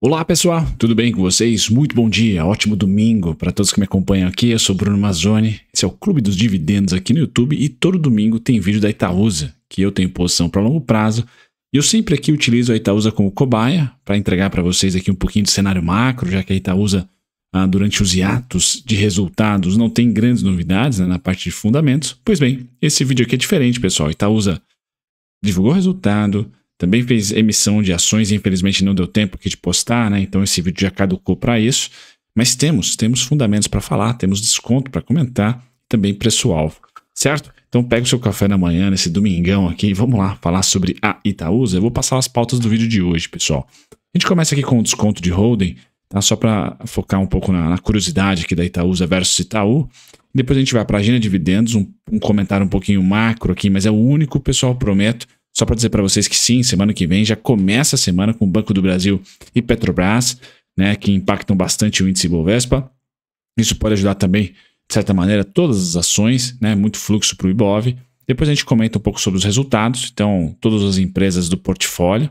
Olá pessoal, tudo bem com vocês? Muito bom dia, ótimo domingo para todos que me acompanham aqui. Eu sou Bruno Mazzoni, esse é o Clube dos Dividendos aqui no YouTube e todo domingo tem vídeo da Itaúsa, que eu tenho posição para longo prazo. E eu sempre aqui utilizo a Itaúsa como cobaia para entregar para vocês aqui um pouquinho de cenário macro, já que a Itaúsa, ah, durante os hiatos de resultados, não tem grandes novidades né, na parte de fundamentos. Pois bem, esse vídeo aqui é diferente, pessoal. A Itaúsa divulgou resultado, também fez emissão de ações, infelizmente não deu tempo aqui de postar, né? Então esse vídeo já caducou para isso. Mas temos, temos fundamentos para falar, temos desconto para comentar, também preço-alvo, certo? Então pega o seu café na manhã, nesse domingão aqui, vamos lá falar sobre a Itaúsa. Eu vou passar as pautas do vídeo de hoje, pessoal. A gente começa aqui com o desconto de holding, tá? Só para focar um pouco na, na, curiosidade aqui da Itaúsa versus Itaú. Depois a gente vai para a agenda de dividendos, um, um comentário um pouquinho macro aqui, mas é o único, pessoal, prometo, só para dizer para vocês que sim, semana que vem já começa a semana com o Banco do Brasil e Petrobras, né, que impactam bastante o índice Bovespa. Isso pode ajudar também, de certa maneira, todas as ações, né, muito fluxo para o Ibov. Depois a gente comenta um pouco sobre os resultados, então todas as empresas do portfólio,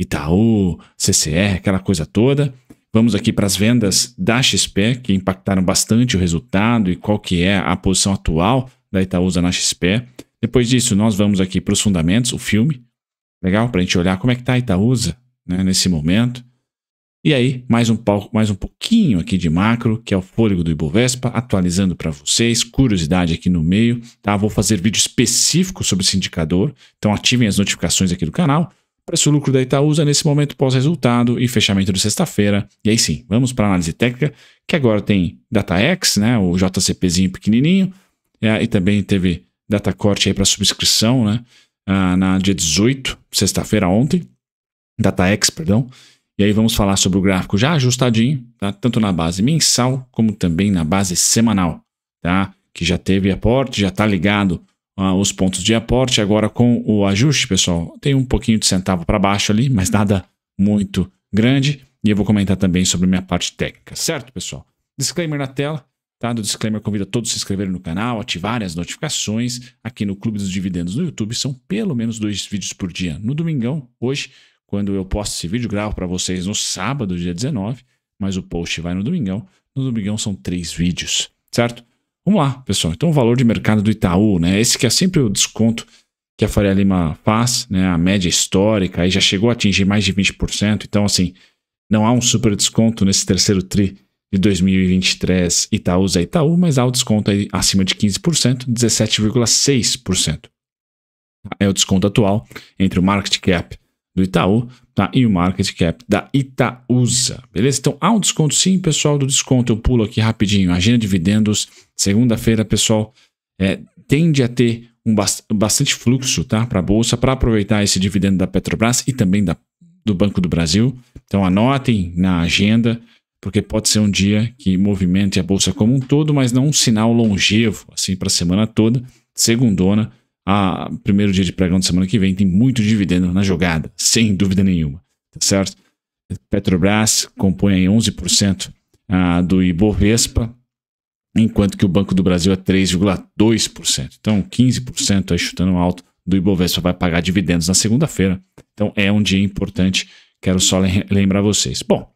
Itaú, CCR, aquela coisa toda. Vamos aqui para as vendas da XP, que impactaram bastante o resultado e qual que é a posição atual da Itaúsa na XP. Depois disso, nós vamos aqui para os fundamentos, o filme. Legal? Para a gente olhar como é que tá a Itaúsa né, nesse momento. E aí, mais um, pouco, mais um pouquinho aqui de macro, que é o fôlego do Ibovespa, atualizando para vocês, curiosidade aqui no meio, tá? Vou fazer vídeo específico sobre esse indicador, então ativem as notificações aqui do canal. Preço lucro da Itaúsa nesse momento pós-resultado e fechamento de sexta-feira. E aí sim, vamos para a análise técnica, que agora tem DataX, né? O JCPzinho pequenininho, é, e também teve data corte aí para subscrição, né? Ah, na dia 18, sexta-feira ontem, data X, perdão. E aí vamos falar sobre o gráfico já ajustadinho, tá? Tanto na base mensal como também na base semanal, tá? Que já teve aporte, já está ligado ah, os pontos de aporte. Agora com o ajuste, pessoal, tem um pouquinho de centavo para baixo ali, mas nada muito grande. E eu vou comentar também sobre minha parte técnica, certo, pessoal? Disclaimer na tela. Tá? O disclaimer, convido a todos a se inscreverem no canal, ativarem as notificações. Aqui no Clube dos Dividendos no YouTube são pelo menos dois vídeos por dia. No domingão, hoje, quando eu posto esse vídeo, gravo para vocês no sábado, dia 19, mas o post vai no domingão. No domingão são três vídeos, certo? Vamos lá, pessoal. Então, o valor de mercado do Itaú, né? Esse que é sempre o desconto que a Faria Lima faz, né? A média histórica aí já chegou a atingir mais de 20%. Então, assim, não há um super desconto nesse terceiro tri de 2023 Itaúsa é Itaú, mas há o desconto aí acima de 15%, 17,6%. É o desconto atual entre o market cap do Itaú tá? e o market cap da Itaúsa. Beleza? Então há um desconto sim, pessoal, do desconto. Eu pulo aqui rapidinho. Agenda de dividendos, segunda-feira, pessoal, é, tende a ter um bast bastante fluxo tá? para a Bolsa para aproveitar esse dividendo da Petrobras e também da, do Banco do Brasil. Então anotem na agenda porque pode ser um dia que movimente a bolsa como um todo, mas não um sinal longevo, assim, para a semana toda. Segundona, a primeiro dia de pregão da semana que vem, tem muito dividendo na jogada, sem dúvida nenhuma, tá certo? Petrobras compõe aí 11% ah, do Ibovespa, enquanto que o Banco do Brasil é 3,2%. Então, 15% aí chutando alto do Ibovespa vai pagar dividendos na segunda-feira. Então, é um dia importante, quero só lembrar vocês. Bom,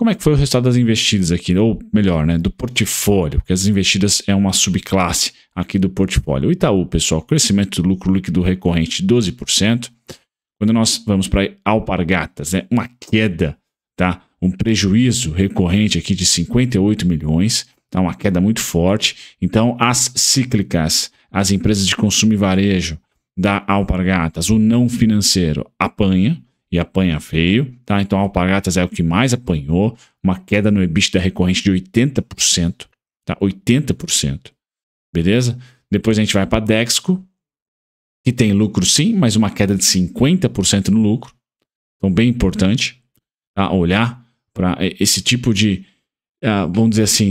como é que foi o resultado das investidas aqui? Ou melhor, né, do portfólio, porque as investidas é uma subclasse aqui do portfólio. O Itaú, pessoal, crescimento do lucro líquido recorrente 12%. Quando nós vamos para Alpargatas, né, uma queda, tá? Um prejuízo recorrente aqui de 58 milhões, tá? Uma queda muito forte. Então, as cíclicas, as empresas de consumo e varejo da Alpargatas, o não financeiro apanha, e apanha feio, tá? Então a Alpagatas é o que mais apanhou, uma queda no EBITDA recorrente de 80%, tá? 80%. Beleza? Depois a gente vai para Dexco, que tem lucro sim, mas uma queda de 50% no lucro. Então bem importante tá? olhar para esse tipo de Uh, vamos dizer assim,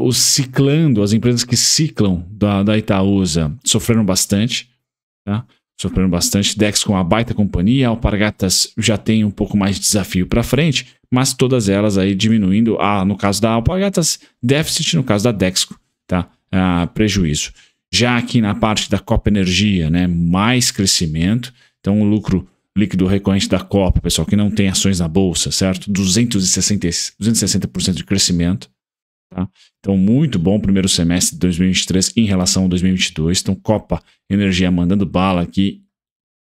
os ciclando, as empresas que ciclam da, da Itaúsa sofreram bastante. Tá? sofrendo bastante. Dex com uma baita companhia, Alpargatas já tem um pouco mais de desafio para frente, mas todas elas aí diminuindo, ah, no caso da Alpargatas, déficit, no caso da Dexco, tá? Ah, prejuízo. Já aqui na parte da Copa Energia, né, mais crescimento, então o lucro líquido recorrente da Copa, pessoal, que não tem ações na bolsa, certo? 260, 260% de crescimento. Tá? Então, muito bom primeiro semestre de 2023 em relação a 2022. Então, Copa Energia mandando bala aqui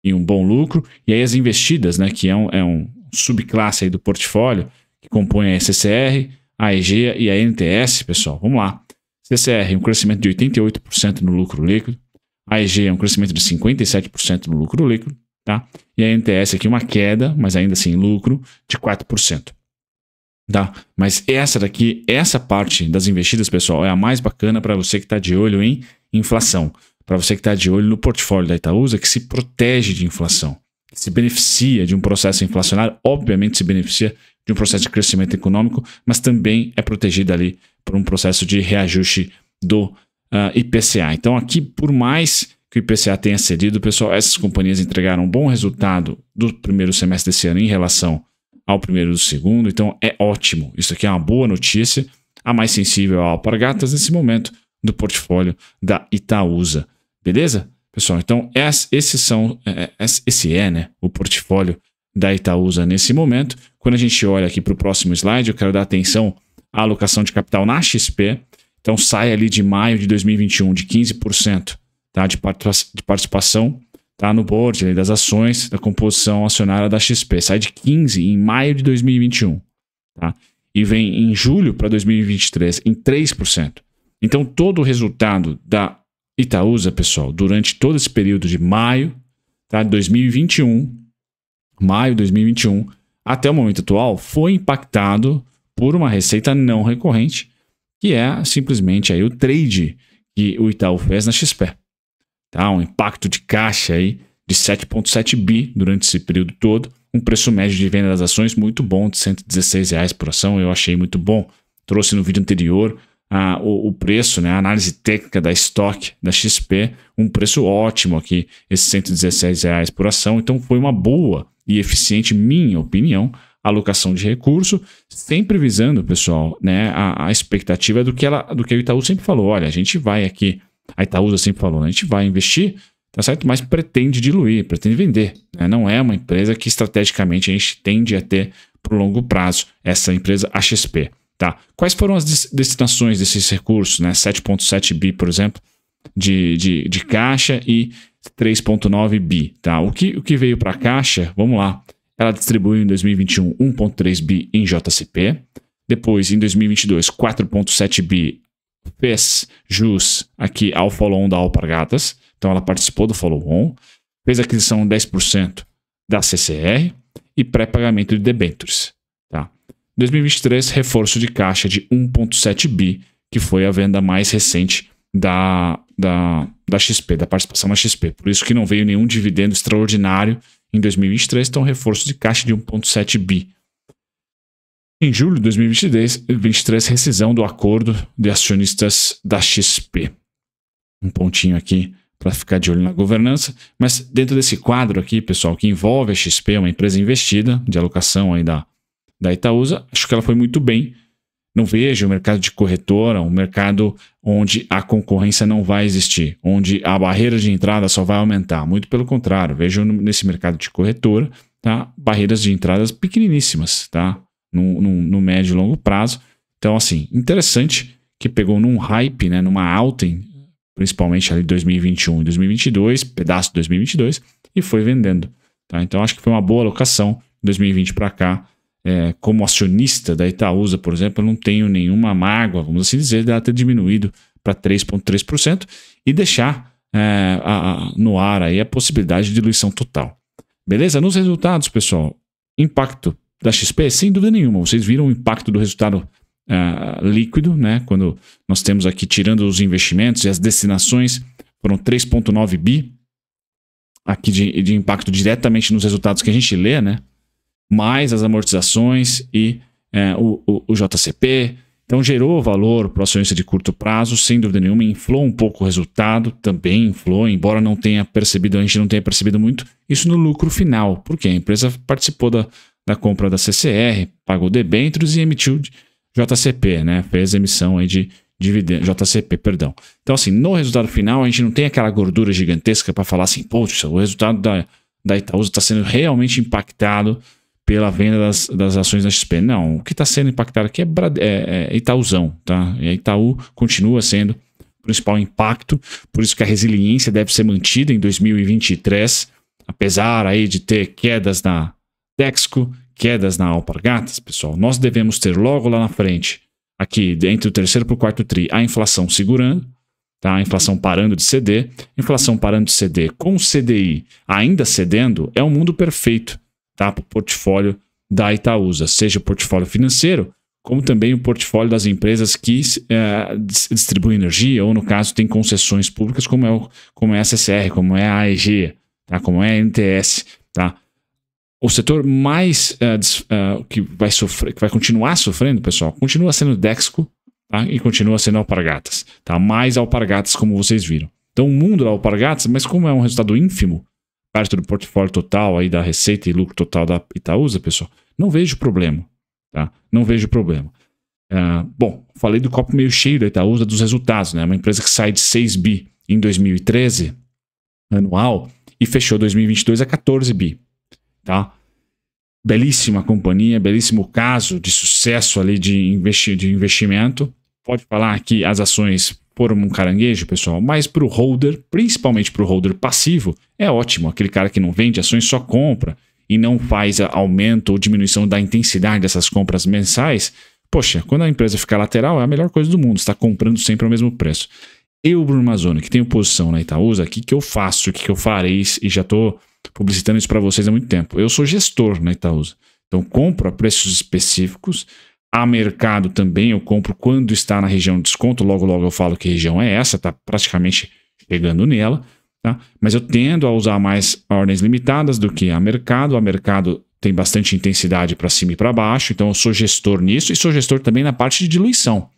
em um bom lucro. E aí as investidas, né, que é um, é um subclasse aí do portfólio, que compõe a CCR, a EG e a NTS, pessoal. Vamos lá. CCR, um crescimento de 88% no lucro líquido. A EG é um crescimento de 57% no lucro líquido, tá? E a NTS aqui uma queda, mas ainda assim lucro, de 4% tá? Mas essa daqui, essa parte das investidas, pessoal, é a mais bacana para você que está de olho em inflação. Para você que está de olho no portfólio da Itaúsa, que se protege de inflação, que se beneficia de um processo inflacionário, obviamente se beneficia de um processo de crescimento econômico, mas também é protegida ali por um processo de reajuste do uh, ah, IPCA. Então, aqui, por mais que o IPCA tenha cedido, pessoal, essas companhias entregaram um bom resultado do primeiro semestre desse ano em relação ao primeiro do segundo, então é ótimo. Isso aqui é uma boa notícia, a mais sensível ao é Alpargatas nesse momento do portfólio da Itaúsa. Beleza? Pessoal, então esses são, é, é, esse é né, o portfólio da Itaúsa nesse momento. Quando a gente olha aqui para o próximo slide, eu quero dar atenção à alocação de capital na XP. Então sai ali de maio de 2021 de 15% tá, de participação Tá no board das ações da composição acionária da XP. Sai de 15 em maio de 2021. Tá? E vem em julho para 2023 em 3%. Então, todo o resultado da Itaúsa, pessoal, durante todo esse período de maio tá, de 2021, maio de 2021, até o momento atual, foi impactado por uma receita não recorrente, que é simplesmente aí o trade que o Itaú fez na XP tá? um impacto de caixa aí de 7,7 bi durante esse período todo, um preço médio de venda das ações muito bom, de R$ 116,00 por ação, eu achei muito bom. Trouxe no vídeo anterior a ah, o, o, preço, né, a análise técnica da estoque da XP, um preço ótimo aqui, esses R$ 116,00 por ação. Então foi uma boa e eficiente, minha opinião, alocação de recurso, sempre visando, pessoal, né, a, a expectativa do que, ela, do que o Itaú sempre falou: olha, a gente vai aqui a Itaúsa sempre falou, né? a gente vai investir, tá certo? Mas pretende diluir, pretende vender. Né? Não é uma empresa que estrategicamente a gente tende a ter para o longo prazo, essa empresa, HSP, Tá? Quais foram as destinações desses recursos? Né? 7,7 bi, por exemplo, de, de, de caixa e 3,9 bi. Tá? O, que, o que veio para a caixa? Vamos lá. Ela distribuiu em 2021 1,3 bi em JCP. Depois, em 2022, 4,7 bi fez jus aqui ao follow-on da Alpargatas, então ela participou do follow-on, fez aquisição 10% da CCR e pré-pagamento de debêntures. Tá? 2023, reforço de caixa de 1,7 bi, que foi a venda mais recente da, da, da XP, da participação na XP. Por isso que não veio nenhum dividendo extraordinário em 2023, então reforço de caixa de 1,7 bi. Em julho de 2023, rescisão do acordo de acionistas da XP. Um pontinho aqui para ficar de olho na governança, mas dentro desse quadro aqui, pessoal, que envolve a XP, é uma empresa investida de alocação aí da, da Itaúsa, acho que ela foi muito bem. Não vejo o mercado de corretora, um mercado onde a concorrência não vai existir, onde a barreira de entrada só vai aumentar. Muito pelo contrário, vejo nesse mercado de corretora tá, barreiras de entradas pequeniníssimas, tá? no, no, no médio e longo prazo. Então, assim, interessante que pegou num hype, né, numa alta, principalmente ali de 2021 e 2022, pedaço de 2022, e foi vendendo. Tá? Então, acho que foi uma boa alocação 2020 para cá. É, como acionista da Itaúsa, por exemplo, eu não tenho nenhuma mágoa, vamos assim dizer, dela ter diminuído para 3,3% e deixar é, a, a, no ar aí a possibilidade de diluição total. Beleza? Nos resultados, pessoal, impacto da XP? Sem dúvida nenhuma. Vocês viram o impacto do resultado uh, líquido, né? Quando nós temos aqui, tirando os investimentos e as destinações, foram 3,9 bi aqui de, de impacto diretamente nos resultados que a gente lê, né? Mais as amortizações e é, o, o, o, JCP. Então gerou valor para o acionista de curto prazo, sem dúvida nenhuma, inflou um pouco o resultado, também inflou, embora não tenha percebido, a gente não tenha percebido muito, isso no lucro final, porque a empresa participou da, da compra da CCR, pagou debêntures e emitiu JCP, né? Fez emissão aí de dividendos, JCP, perdão. Então, assim, no resultado final, a gente não tem aquela gordura gigantesca para falar assim, poxa, o resultado da, da Itaúsa está sendo realmente impactado pela venda das, das ações da XP. Não, o que está sendo impactado aqui é, é, é Itaúzão, tá? E a Itaú continua sendo o principal impacto, por isso que a resiliência deve ser mantida em 2023, apesar aí de ter quedas na, Texco, quedas na Alpargatas, pessoal, nós devemos ter logo lá na frente, aqui entre o terceiro para o quarto TRI, a inflação segurando, tá? a inflação parando de ceder, inflação parando de ceder com o CDI ainda cedendo, é um mundo perfeito tá? para o portfólio da Itaúsa, seja o portfólio financeiro, como também o portfólio das empresas que é, distribuem energia, ou no caso tem concessões públicas, como é, o, como é a CCR, como é a AEG, tá? como é a NTS. Tá? o setor mais uh, uh, que vai sofrer, que vai continuar sofrendo, pessoal, continua sendo Dexco tá? e continua sendo Alpargatas. Tá? Mais Alpargatas, como vocês viram. Então, o mundo da Alpargatas, mas como é um resultado ínfimo, parte do portfólio total aí da receita e lucro total da Itaúsa, pessoal, não vejo problema. Tá? Não vejo problema. Uh, bom, falei do copo meio cheio da Itaúsa, dos resultados. Né? Uma empresa que sai de 6 bi em 2013, anual, e fechou 2022 a 14 bi tá? Belíssima companhia, belíssimo caso de sucesso ali de, investi de investimento. Pode falar que as ações foram um caranguejo, pessoal, mas para o holder, principalmente para o holder passivo, é ótimo. Aquele cara que não vende ações, só compra e não faz aumento ou diminuição da intensidade dessas compras mensais. Poxa, quando a empresa fica lateral, é a melhor coisa do mundo, está comprando sempre ao mesmo preço. Eu, Bruno Mazzoni, que tenho posição na Itaúsa, o que, que eu faço, o que, que eu farei? E já estou publicitando isso para vocês há muito tempo. Eu sou gestor na Itaúsa. Então, compro a preços específicos. A mercado também eu compro quando está na região de desconto. Logo, logo eu falo que região é essa, está praticamente chegando nela. Tá? Mas eu tendo a usar mais ordens limitadas do que a mercado. A mercado tem bastante intensidade para cima e para baixo, então eu sou gestor nisso e sou gestor também na parte de diluição.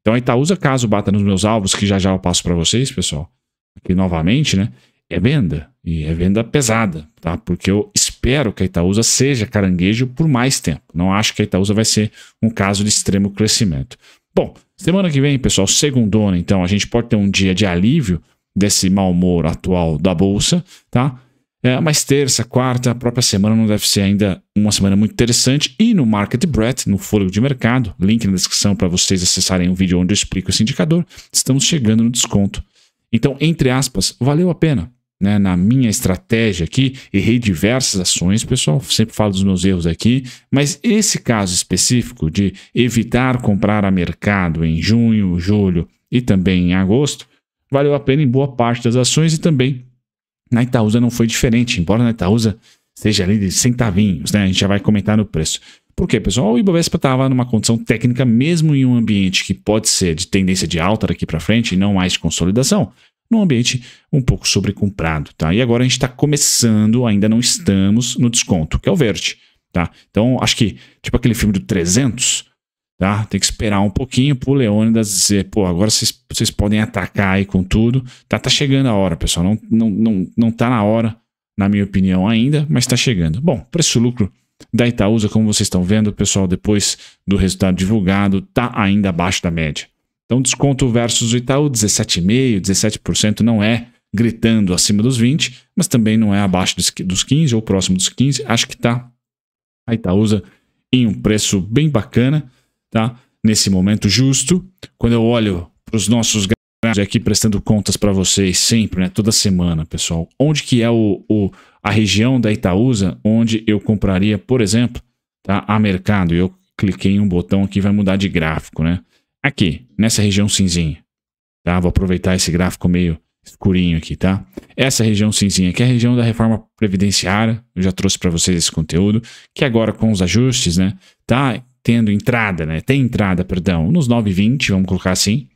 Então a Itaúsa, caso bata nos meus alvos, que já já eu passo para vocês, pessoal, aqui novamente, né? É venda. E é venda pesada, tá? Porque eu espero que a Itaúsa seja caranguejo por mais tempo. Não acho que a Itaúsa vai ser um caso de extremo crescimento. Bom, semana que vem, pessoal, segundona, então, a gente pode ter um dia de alívio desse mau humor atual da Bolsa, tá? É, mas terça, quarta, a própria semana não deve ser ainda uma semana muito interessante. E no Market Breath, no fôlego de mercado, link na descrição para vocês acessarem o vídeo onde eu explico esse indicador, estamos chegando no desconto. Então, entre aspas, valeu a pena né, na minha estratégia aqui, errei diversas ações, pessoal, sempre falo dos meus erros aqui, mas esse caso específico de evitar comprar a mercado em junho, julho e também em agosto, valeu a pena em boa parte das ações e também na Itaúsa não foi diferente, embora na Itaúsa seja ali de centavinhos, né, a gente já vai comentar no preço. Por quê, pessoal? O Ibovespa estava numa condição técnica, mesmo em um ambiente que pode ser de tendência de alta daqui para frente e não mais de consolidação num ambiente um pouco sobrecomprado, tá? E agora a gente está começando, ainda não estamos no desconto, que é o verde, tá? Então, acho que, tipo aquele filme do 300, tá? Tem que esperar um pouquinho pro Leônidas dizer, pô, agora vocês, podem atacar aí com tudo, tá? Tá chegando a hora, pessoal, não, não, não, não tá na hora, na minha opinião ainda, mas está chegando. Bom, preço-lucro da Itaúsa, como vocês estão vendo, pessoal, depois do resultado divulgado, tá ainda abaixo da média. Então, desconto versus o Itaú, 17,5%, 17% não é gritando acima dos 20%, mas também não é abaixo dos 15% ou próximo dos 15%. Acho que está a Itaúsa em um preço bem bacana, tá? nesse momento justo. Quando eu olho para os nossos gráficos aqui prestando contas para vocês sempre, né? toda semana, pessoal, onde que é o, o, a região da Itaúsa onde eu compraria, por exemplo, tá? a mercado? Eu cliquei em um botão aqui, vai mudar de gráfico, né? aqui, nessa região cinzinha. Tá? Vou aproveitar esse gráfico meio escurinho aqui, tá? Essa região cinzinha aqui é a região da reforma previdenciária. Eu já trouxe para vocês esse conteúdo, que agora com os ajustes, né, tá tendo entrada, né? Tem entrada, perdão, nos 9,20, vamos colocar assim.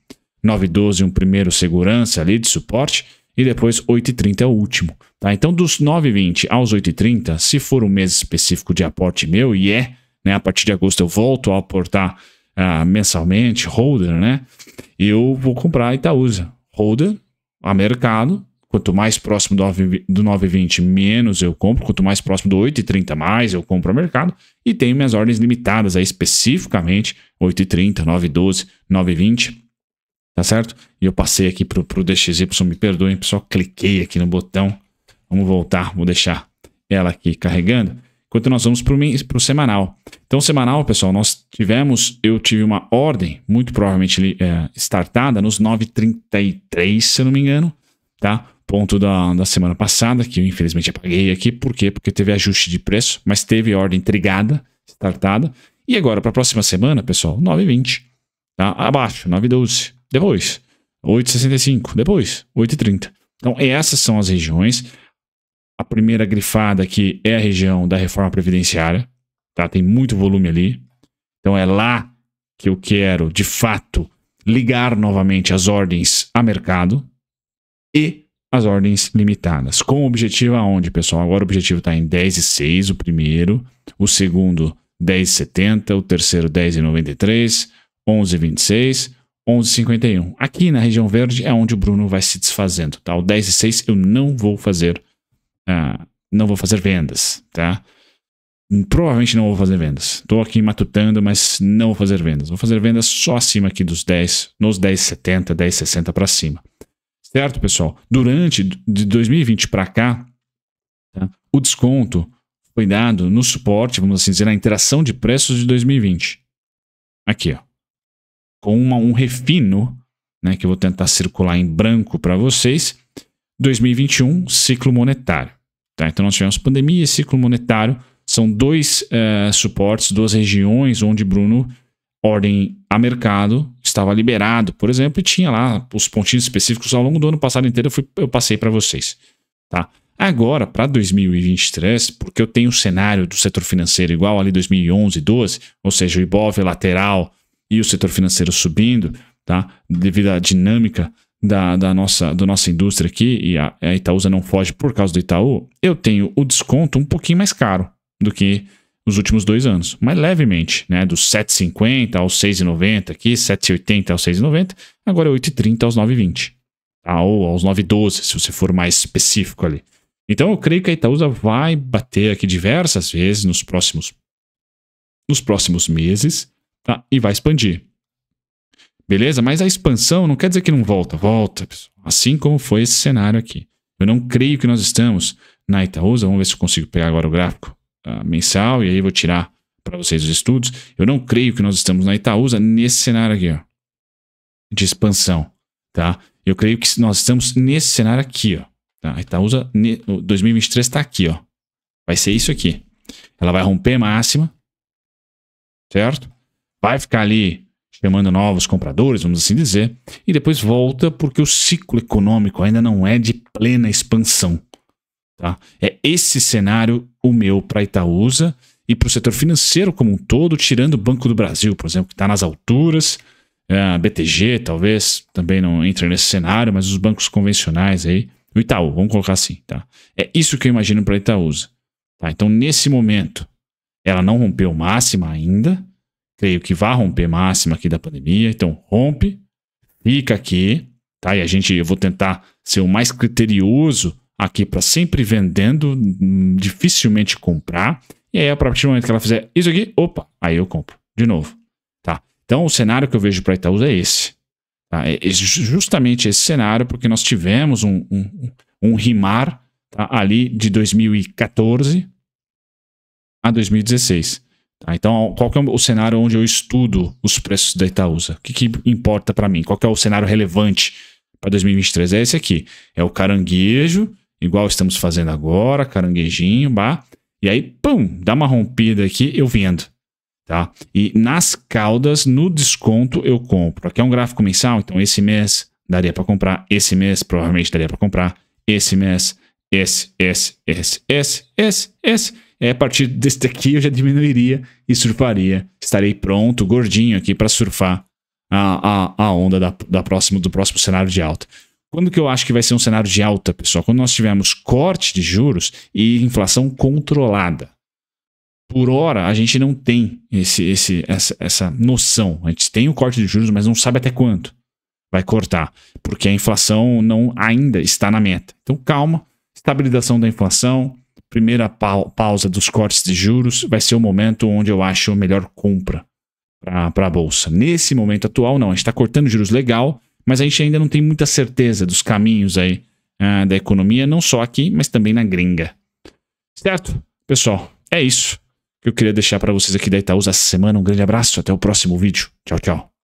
9,12 um primeiro segurança ali de suporte e depois 8,30 é o último, tá? Então dos 9,20 aos 8,30, se for um mês específico de aporte meu e é, né, a partir de agosto eu volto a aportar ah, mensalmente, holder, né? Eu vou comprar Itaúsa. Holder, a mercado. Quanto mais próximo do 9,20, do menos eu compro. Quanto mais próximo do 8,30 mais eu compro a mercado. E tenho minhas ordens limitadas aí, especificamente 8,30, 9,12, 9,20. Tá certo? E eu passei aqui pro, pro DXY, me perdoem, pessoal. Cliquei aqui no botão. Vamos voltar, vou deixar ela aqui carregando enquanto nós vamos para o semanal. Então, semanal, pessoal, nós tivemos, eu tive uma ordem, muito provavelmente é, startada, nos 9,33, se eu não me engano, tá? Ponto da, da semana passada, que eu infelizmente apaguei aqui, por quê? Porque teve ajuste de preço, mas teve ordem trigada, startada. E agora, para a próxima semana, pessoal, 9,20. tá? Abaixo, 9,12. depois, 8,65. depois, 8,30. Então, essas são as regiões a primeira grifada aqui é a região da reforma previdenciária, tá? Tem muito volume ali. Então é lá que eu quero, de fato, ligar novamente as ordens a mercado e as ordens limitadas. Com o objetivo aonde, pessoal? Agora o objetivo está em 10 e 6, o primeiro, o segundo 10 e 70, o terceiro 10 e 93, 11 e 26, 11 e 51. Aqui na região verde é onde o Bruno vai se desfazendo, tá? O 10 e 6 eu não vou fazer ah, não vou fazer vendas, tá? Provavelmente não vou fazer vendas. Estou aqui matutando, mas não vou fazer vendas. Vou fazer vendas só acima aqui dos 10, nos 10,70, 10,60 para cima. Certo, pessoal? Durante de 2020 para cá, tá? o desconto foi dado no suporte, vamos assim dizer, na interação de preços de 2020. Aqui, ó. Com uma, um refino, né, que eu vou tentar circular em branco para vocês. 2021, ciclo monetário. Tá? Então nós tivemos pandemia e ciclo monetário. São dois uh, suportes, duas regiões onde Bruno, ordem a mercado, estava liberado, por exemplo, e tinha lá os pontinhos específicos ao longo do ano passado inteiro, eu, fui, eu passei para vocês. Tá? Agora, para 2023, porque eu tenho o cenário do setor financeiro igual ali 2011, 12, ou seja, o Ibov lateral e o setor financeiro subindo, tá? devido à dinâmica da, da, nossa, da nossa indústria aqui, e a, a Itaúsa não foge por causa do Itaú, eu tenho o desconto um pouquinho mais caro do que nos últimos dois anos, mas levemente, né? Dos 7,50 aos 6,90 aqui, 7,80 aos 6,90, agora é 8,30 aos 9,20. Tá? Ou aos 9,12, se você for mais específico ali. Então eu creio que a Itaúsa vai bater aqui diversas vezes nos próximos, nos próximos meses tá? e vai expandir. Beleza? Mas a expansão não quer dizer que não volta. Volta, pessoal. Assim como foi esse cenário aqui. Eu não creio que nós estamos na Itaúsa. Vamos ver se eu consigo pegar agora o gráfico uh, mensal e aí vou tirar para vocês os estudos. Eu não creio que nós estamos na Itaúsa nesse cenário aqui, ó. De expansão, tá? Eu creio que nós estamos nesse cenário aqui, ó. Tá? A Itaúsa 2023 está aqui, ó. Vai ser isso aqui. Ela vai romper máxima, certo? Vai ficar ali chamando novos compradores, vamos assim dizer, e depois volta porque o ciclo econômico ainda não é de plena expansão. Tá? É esse cenário o meu para Itaúsa e para o setor financeiro como um todo, tirando o Banco do Brasil, por exemplo, que está nas alturas, a é, BTG talvez também não entre nesse cenário, mas os bancos convencionais aí, o Itaú, vamos colocar assim, tá? É isso que eu imagino para Itaúsa. Tá? Então, nesse momento, ela não rompeu máxima ainda, creio que vai romper máxima aqui da pandemia. Então, rompe, fica aqui, tá? E a gente, eu vou tentar ser o mais criterioso aqui para sempre vendendo, hum, dificilmente comprar. E aí, a partir do momento que ela fizer isso aqui, opa, aí eu compro de novo, tá? Então, o cenário que eu vejo para Itaú é esse. Tá? É, é justamente esse cenário, porque nós tivemos um, um, um rimar tá? ali de 2014 a 2016. Tá? Então, qual é o cenário onde eu estudo os preços da Itaúsa? O que, que importa para mim? Qual é o cenário relevante para 2023? É esse aqui. É o caranguejo, igual estamos fazendo agora, caranguejinho, bah. E aí, pum, dá uma rompida aqui, eu vendo. Tá? E nas caudas, no desconto, eu compro. Aqui é um gráfico mensal, então esse mês daria para comprar, esse mês provavelmente daria para comprar, esse mês, esse, esse, esse, esse, esse, esse é, a partir desse daqui eu já diminuiria e surfaria. Estarei pronto, gordinho aqui para surfar a, a, a onda da, da próximo, do próximo cenário de alta. Quando que eu acho que vai ser um cenário de alta, pessoal? Quando nós tivermos corte de juros e inflação controlada. Por hora, a gente não tem esse, esse, essa, essa noção. A gente tem o corte de juros, mas não sabe até quanto vai cortar, porque a inflação não ainda está na meta. Então, calma, estabilização da inflação, primeira pausa dos cortes de juros vai ser o momento onde eu acho a melhor compra para a bolsa. Nesse momento atual, não, a gente está cortando juros legal, mas a gente ainda não tem muita certeza dos caminhos aí ah, da economia, não só aqui, mas também na gringa. Certo? Pessoal, é isso que eu queria deixar para vocês aqui da Itaúsa essa semana. Um grande abraço, até o próximo vídeo. Tchau, tchau.